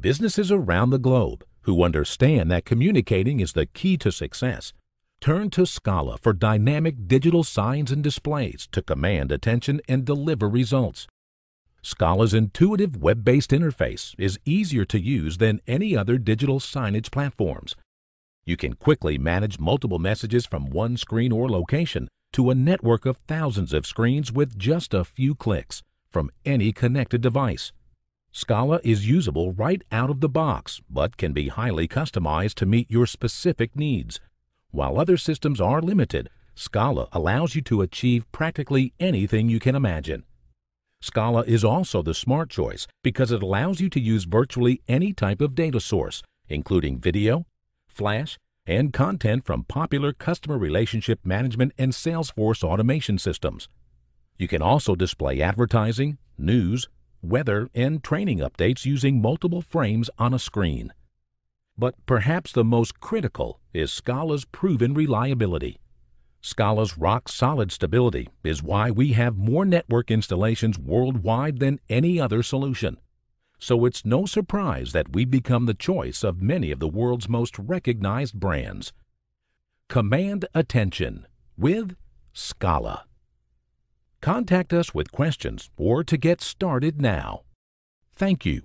businesses around the globe who understand that communicating is the key to success turn to Scala for dynamic digital signs and displays to command attention and deliver results. Scala's intuitive web-based interface is easier to use than any other digital signage platforms. You can quickly manage multiple messages from one screen or location to a network of thousands of screens with just a few clicks from any connected device. Scala is usable right out of the box, but can be highly customized to meet your specific needs. While other systems are limited, Scala allows you to achieve practically anything you can imagine. Scala is also the smart choice because it allows you to use virtually any type of data source, including video, Flash, and content from popular customer relationship management and Salesforce automation systems. You can also display advertising, news, weather, and training updates using multiple frames on a screen. But perhaps the most critical is Scala's proven reliability. Scala's rock-solid stability is why we have more network installations worldwide than any other solution. So it's no surprise that we become the choice of many of the world's most recognized brands. Command attention with Scala. Contact us with questions or to get started now. Thank you.